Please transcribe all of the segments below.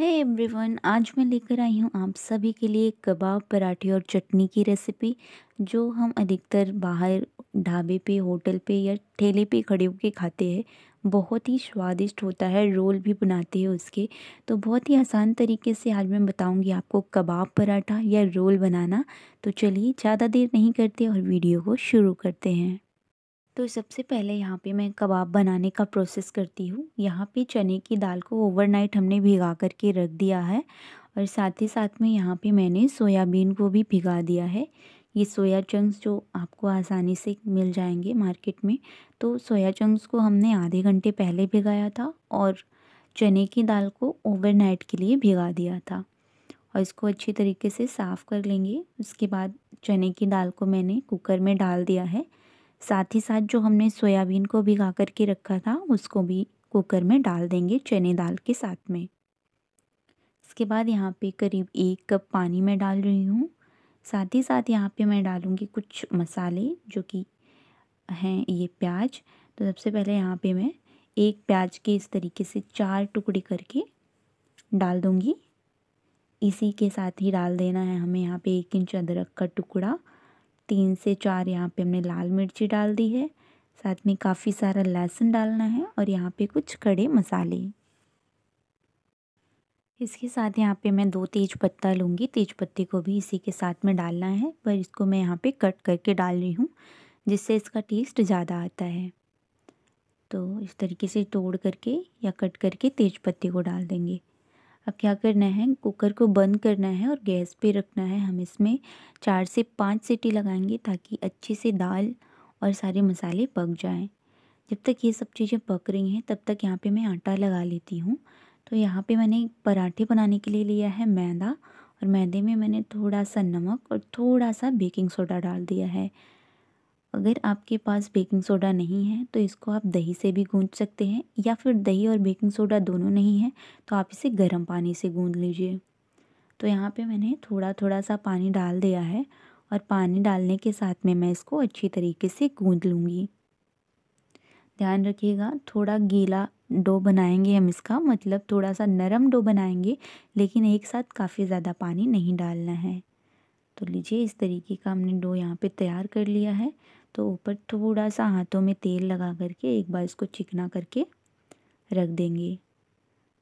है hey everyone आज मैं लेकर आई हूँ आप सभी के लिए कबाब पराठे और चटनी की रेसिपी जो हम अधिकतर बाहर ढाबे पे होटल पे या ठेले पे खड़े होकर खाते हैं बहुत ही स्वादिष्ट होता है रोल भी बनाते हैं उसके तो बहुत ही आसान तरीके से आज मैं बताऊंगी आपको कबाब पराठा या रोल बनाना तो चलिए ज़्यादा देर नहीं करते और वीडियो को शुरू करते हैं तो सबसे पहले यहाँ पे मैं कबाब बनाने का प्रोसेस करती हूँ यहाँ पे चने की दाल को ओवरनाइट हमने भिगा करके रख दिया है और साथ ही साथ में यहाँ पे मैंने सोयाबीन को भी भिगा दिया है ये सोया चंक्स जो आपको आसानी से मिल जाएंगे मार्केट में तो सोया चंक्स को हमने आधे घंटे पहले भिगाया था और चने की दाल को ओवरनाइट के लिए भिगा दिया था और इसको अच्छी तरीके से साफ़ कर लेंगे उसके बाद चने की दाल को मैंने कुकर में डाल दिया है साथ ही साथ जो हमने सोयाबीन को भिगा करके रखा था उसको भी कुकर में डाल देंगे चने दाल के साथ में इसके बाद यहाँ पे करीब एक कप पानी में डाल रही हूँ साथ ही साथ यहाँ पे मैं डालूँगी कुछ मसाले जो कि हैं ये प्याज तो सबसे पहले यहाँ पे मैं एक प्याज के इस तरीके से चार टुकड़े करके डाल दूँगी इसी के साथ ही डाल देना है हमें यहाँ पे एक इंच अदरक का टुकड़ा तीन से चार यहाँ पे हमने लाल मिर्ची डाल दी है साथ में काफ़ी सारा लहसुन डालना है और यहाँ पे कुछ कड़े मसाले इसके साथ यहाँ पे मैं दो तेज पत्ता लूँगी तेज पत्ते को भी इसी के साथ में डालना है पर इसको मैं यहाँ पे कट करके डाल रही हूँ जिससे इसका टेस्ट ज़्यादा आता है तो इस तरीके से तोड़ करके या कट करके तेज पत्ते को डाल देंगे अब क्या करना है कुकर को बंद करना है और गैस पे रखना है हम इसमें चार से पाँच सीटी लगाएंगे ताकि अच्छे से दाल और सारे मसाले पक जाएं जब तक ये सब चीज़ें पक रही हैं तब तक यहाँ पे मैं आटा लगा लेती हूँ तो यहाँ पे मैंने पराठे बनाने के लिए लिया है मैदा और मैदे में मैंने थोड़ा सा नमक और थोड़ा सा बेकिंग सोडा डाल दिया है अगर आपके पास बेकिंग सोडा नहीं है तो इसको आप दही से भी गूंद सकते हैं या फिर दही और बेकिंग सोडा दोनों नहीं है तो आप इसे गर्म पानी से गूंद लीजिए तो यहाँ पे मैंने थोड़ा थोड़ा सा पानी डाल दिया है और पानी डालने के साथ में मैं इसको अच्छी तरीके से गूंद लूँगी ध्यान रखिएगा थोड़ा गीला डो बनाएंगे हम इसका मतलब थोड़ा सा नरम डो बनाएंगे लेकिन एक साथ काफ़ी ज़्यादा पानी नहीं डालना है तो लीजिए इस तरीके का हमने डो यहाँ पे तैयार कर लिया है तो ऊपर थोड़ा सा हाथों में तेल लगा करके एक बार इसको चिकना करके रख देंगे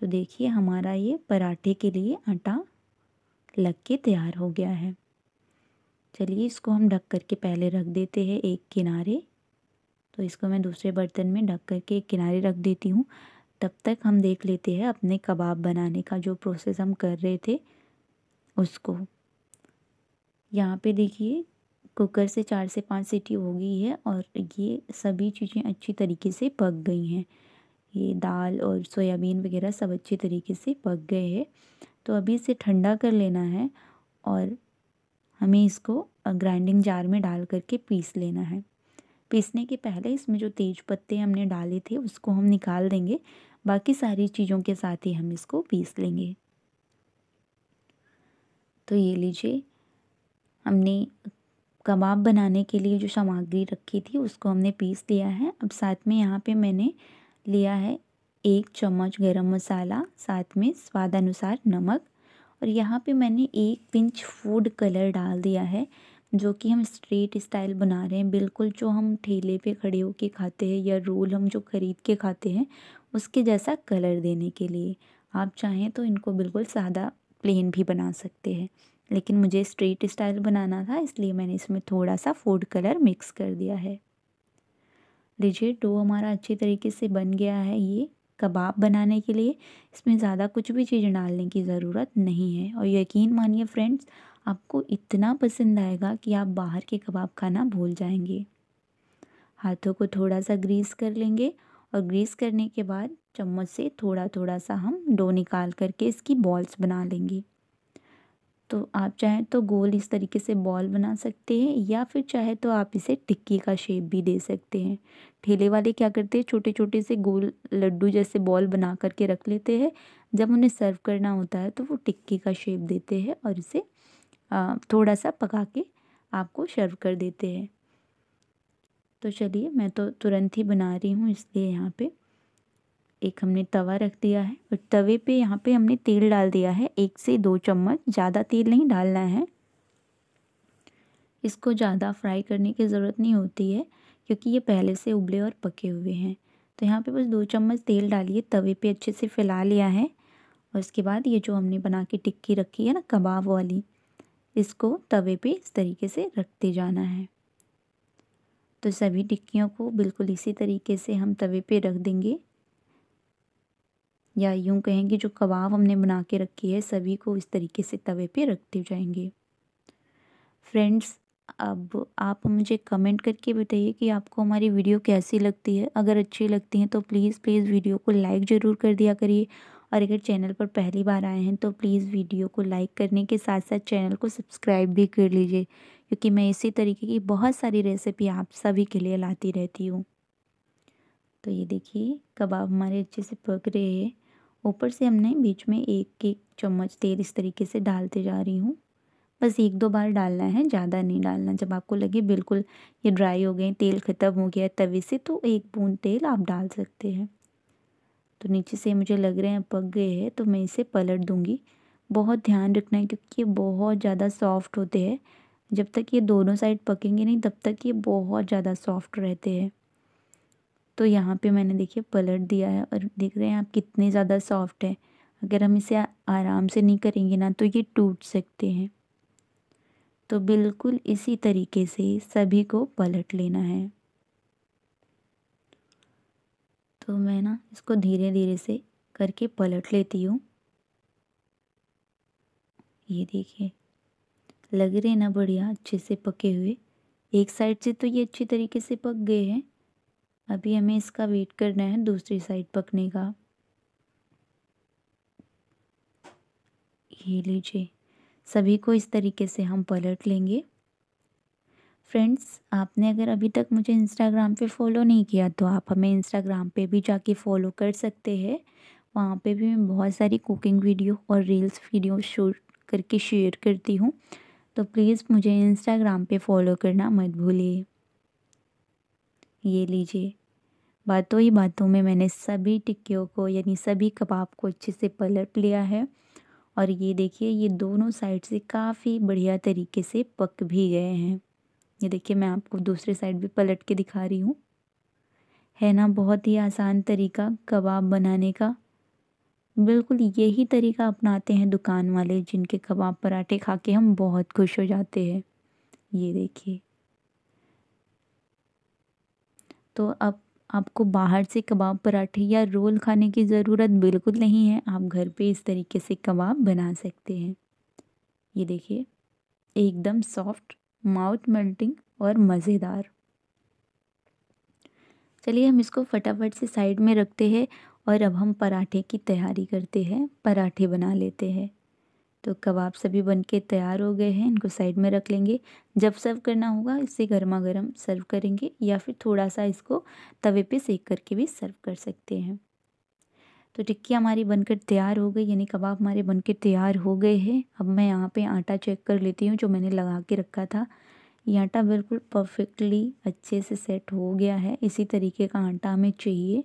तो देखिए हमारा ये पराठे के लिए आटा लग के तैयार हो गया है चलिए इसको हम ढक करके पहले रख देते हैं एक किनारे तो इसको मैं दूसरे बर्तन में ढक करके एक किनारे रख देती हूँ तब तक हम देख लेते हैं अपने कबाब बनाने का जो प्रोसेस हम कर रहे थे उसको यहाँ पे देखिए कुकर से चार से पाँच सीटी हो गई है और ये सभी चीज़ें अच्छी तरीके से पक गई हैं ये दाल और सोयाबीन वगैरह सब अच्छे तरीके से पक गए हैं तो अभी इसे ठंडा कर लेना है और हमें इसको ग्राइंडिंग जार में डाल करके पीस लेना है पीसने के पहले इसमें जो तेज पत्ते हमने डाले थे उसको हम निकाल देंगे बाकी सारी चीज़ों के साथ ही हम इसको पीस लेंगे तो ये लीजिए हमने कबाब बनाने के लिए जो सामग्री रखी थी उसको हमने पीस लिया है अब साथ में यहाँ पे मैंने लिया है एक चम्मच गरम मसाला साथ में स्वाद अनुसार नमक और यहाँ पे मैंने एक पिंच फूड कलर डाल दिया है जो कि हम स्ट्रीट स्टाइल बना रहे हैं बिल्कुल जो हम ठेले पे खड़े होकर खाते हैं या रोल हम जो ख़रीद के खाते हैं उसके जैसा कलर देने के लिए आप चाहें तो इनको बिल्कुल सादा प्लेन भी बना सकते हैं लेकिन मुझे स्ट्रीट स्टाइल बनाना था इसलिए मैंने इसमें थोड़ा सा फूड कलर मिक्स कर दिया है लीजिए डो हमारा अच्छे तरीके से बन गया है ये कबाब बनाने के लिए इसमें ज़्यादा कुछ भी चीज़ डालने की ज़रूरत नहीं है और यकीन मानिए फ्रेंड्स आपको इतना पसंद आएगा कि आप बाहर के कबाब खाना भूल जाएंगे हाथों को थोड़ा सा ग्रीस कर लेंगे और ग्रीस करने के बाद चम्मच से थोड़ा थोड़ा सा हम डो निकाल करके इसकी बॉल्स बना लेंगे तो आप चाहें तो गोल इस तरीके से बॉल बना सकते हैं या फिर चाहे तो आप इसे टिक्की का शेप भी दे सकते हैं ठेले वाले क्या करते हैं छोटे छोटे से गोल लड्डू जैसे बॉल बना करके रख लेते हैं जब उन्हें सर्व करना होता है तो वो टिक्की का शेप देते हैं और इसे थोड़ा सा पका के आपको सर्व कर देते हैं तो चलिए मैं तो तुरंत ही बना रही हूँ इसलिए यहाँ पर एक हमने तवा रख दिया है और तवे पे यहाँ पे हमने तेल डाल दिया है एक से दो चम्मच ज़्यादा तेल नहीं डालना है इसको ज़्यादा फ्राई करने की ज़रूरत नहीं होती है क्योंकि ये पहले से उबले और पके हुए हैं तो यहाँ पे बस दो चम्मच तेल डालिए तवे पे अच्छे से फैला लिया है और इसके बाद ये जो हमने बना के टिक्की रखी है ना कबाब वाली इसको तवे पे इस तरीके से रखते जाना है तो सभी टिक्कियों को बिल्कुल इसी तरीके से हम तवे पे रख देंगे या यूँ कहें कि जो कबाब हमने बना के रखी है सभी को इस तरीके से तवे पे रखते जाएंगे फ्रेंड्स अब आप मुझे कमेंट करके बताइए कि आपको हमारी वीडियो कैसी लगती है अगर अच्छी लगती है तो प्लीज़ प्लीज़ वीडियो को लाइक ज़रूर कर दिया करिए और अगर चैनल पर पहली बार आए हैं तो प्लीज़ वीडियो को लाइक करने के साथ साथ चैनल को सब्सक्राइब भी कर लीजिए क्योंकि मैं इसी तरीके की बहुत सारी रेसिपी आप सभी के लिए लाती रहती हूँ तो ये देखिए कबाब हमारे अच्छे से पक रहे हैं ऊपर से हमने बीच में एक एक चम्मच तेल इस तरीके से डालते जा रही हूँ बस एक दो बार डालना है ज़्यादा नहीं डालना जब आपको लगे बिल्कुल ये ड्राई हो गए तेल ख़त्म हो गया तवे से तो एक बूंद तेल आप डाल सकते हैं तो नीचे से मुझे लग रहे हैं पक गए हैं तो मैं इसे पलट दूँगी बहुत ध्यान रखना है क्योंकि ये बहुत ज़्यादा सॉफ्ट होते हैं जब तक ये दोनों साइड पकेंगे नहीं तब तक ये बहुत ज़्यादा सॉफ्ट रहते हैं तो यहाँ पे मैंने देखिए पलट दिया है और देख रहे हैं आप कितने ज़्यादा सॉफ्ट है अगर हम इसे आराम से नहीं करेंगे ना तो ये टूट सकते हैं तो बिल्कुल इसी तरीके से सभी को पलट लेना है तो मैं ना इसको धीरे धीरे से करके पलट लेती हूँ ये देखिए लग रहे ना बढ़िया अच्छे से पके हुए एक साइड से तो ये अच्छी तरीके से पक गए हैं अभी हमें इसका वेट करना है दूसरी साइड पकने का ये लीजिए सभी को इस तरीके से हम पलट लेंगे फ्रेंड्स आपने अगर अभी तक मुझे इंस्टाग्राम पे फॉलो नहीं किया तो आप हमें इंस्टाग्राम पे भी जाके फॉलो कर सकते हैं वहाँ पे भी मैं बहुत सारी कुकिंग वीडियो और रील्स वीडियो शूट करके शेयर करती हूँ तो प्लीज़ मुझे इंस्टाग्राम पे फॉलो करना मत भूलिए ये लीजिए बातों ही बातों में मैंने सभी टिक्कियों को यानी सभी कबाब को अच्छे से पलट लिया है और ये देखिए ये दोनों साइड से काफ़ी बढ़िया तरीके से पक भी गए हैं ये देखिए मैं आपको दूसरे साइड भी पलट के दिखा रही हूँ है ना बहुत ही आसान तरीका कबाब बनाने का बिल्कुल यही तरीका अपनाते हैं दुकान वाले जिनके कबाब पराठे खा के हम बहुत खुश हो जाते हैं ये देखिए तो अब आपको बाहर से कबाब पराठे या रोल खाने की ज़रूरत बिल्कुल नहीं है आप घर पे इस तरीके से कबाब बना सकते हैं ये देखिए एकदम सॉफ्ट माउथ मेल्टिंग और मज़ेदार चलिए हम इसको फटाफट से साइड में रखते हैं और अब हम पराठे की तैयारी करते हैं पराठे बना लेते हैं तो कबाब सभी बन के तैयार हो गए हैं इनको साइड में रख लेंगे जब सर्व करना होगा इसे गर्मा गर्म सर्व करेंगे या फिर थोड़ा सा इसको तवे पे सेक करके भी सर्व कर सकते हैं तो टिक्की हमारी बनकर तैयार हो गई यानी कबाब हमारे बनकर तैयार हो गए हैं अब मैं यहाँ पे आटा चेक कर लेती हूँ जो मैंने लगा के रखा था ये आटा बिल्कुल परफेक्टली अच्छे से सेट हो गया है इसी तरीके का आटा हमें चाहिए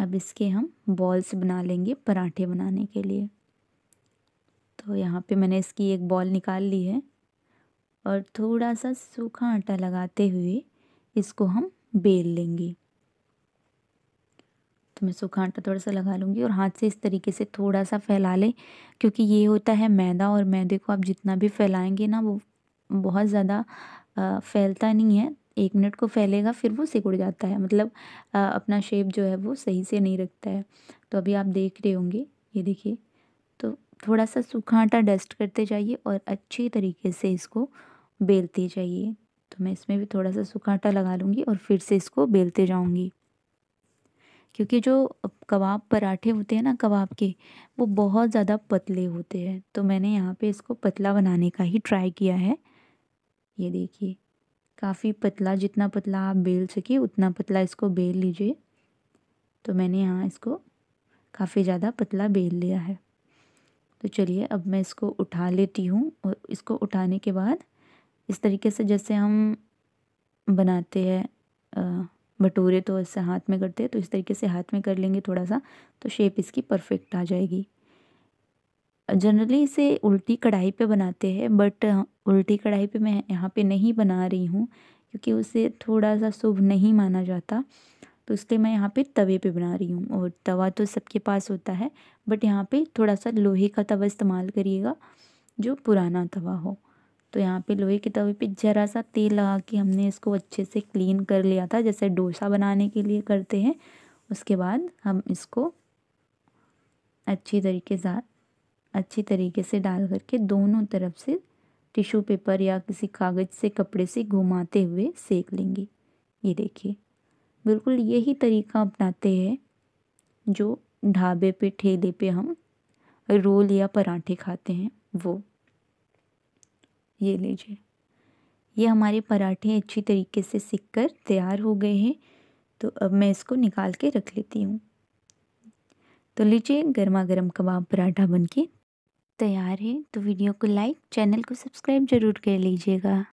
अब इसके हम बॉल्स बना लेंगे पराठे बनाने के लिए तो यहाँ पे मैंने इसकी एक बॉल निकाल ली है और थोड़ा सा सूखा आटा लगाते हुए इसको हम बेल लेंगे तो मैं सूखा आटा थोड़ा सा लगा लूँगी और हाथ से इस तरीके से थोड़ा सा फैला लें क्योंकि ये होता है मैदा और मैदे को आप जितना भी फैलाएंगे ना वो बहुत ज़्यादा फैलता नहीं है एक मिनट को फैलेगा फिर वो सिकुड़ जाता है मतलब आ, अपना शेप जो है वो सही से नहीं रखता है तो अभी आप देख रहे होंगे ये देखिए थोड़ा सा सूखा आटा डस्ट करते जाइए और अच्छी तरीके से इसको बेलते जाइए तो मैं इसमें भी थोड़ा सा सूखा आटा लगा लूँगी और फिर से इसको बेलते जाऊँगी क्योंकि जो कबाब पराठे होते हैं ना कबाब के वो बहुत ज़्यादा पतले होते हैं तो मैंने यहाँ पे इसको पतला बनाने का ही ट्राई किया है ये देखिए काफ़ी पतला जितना पतला आप बेल सके उतना पतला इसको बेल लीजिए तो मैंने यहाँ इसको काफ़ी ज़्यादा पतला बेल लिया है तो चलिए अब मैं इसको उठा लेती हूँ और इसको उठाने के बाद इस तरीके से जैसे हम बनाते हैं भटूरे तो ऐसे हाथ में करते हैं तो इस तरीके से हाथ में कर लेंगे थोड़ा सा तो शेप इसकी परफेक्ट आ जाएगी जनरली इसे उल्टी कढ़ाई पे बनाते हैं बट उल्टी कढ़ाई पे मैं यहाँ पे नहीं बना रही हूँ क्योंकि उसे थोड़ा सा शुभ नहीं माना जाता तो इसलिए मैं यहाँ पे तवे पे बना रही हूँ और तवा तो सबके पास होता है बट यहाँ पे थोड़ा सा लोहे का तवा इस्तेमाल करिएगा जो पुराना तवा हो तो यहाँ पे लोहे के तवे पे ज़रा सा तेल लगा के हमने इसको अच्छे से क्लीन कर लिया था जैसे डोसा बनाने के लिए करते हैं उसके बाद हम इसको अच्छी तरीके से अच्छी तरीके से डाल करके दोनों तरफ से टिश्यू पेपर या किसी कागज़ से कपड़े से घुमाते हुए सेक लेंगे ये देखिए बिल्कुल यही तरीका अपनाते हैं जो ढाबे पे ठेले पे हम रोल या पराठे खाते हैं वो ये लीजिए ये हमारे पराठे अच्छी तरीके से सिक कर तैयार हो गए हैं तो अब मैं इसको निकाल के रख लेती हूँ तो लीजिए गर्मा गर्म कबाब पराठा बनके तैयार है तो वीडियो को लाइक चैनल को सब्सक्राइब ज़रूर कर लीजिएगा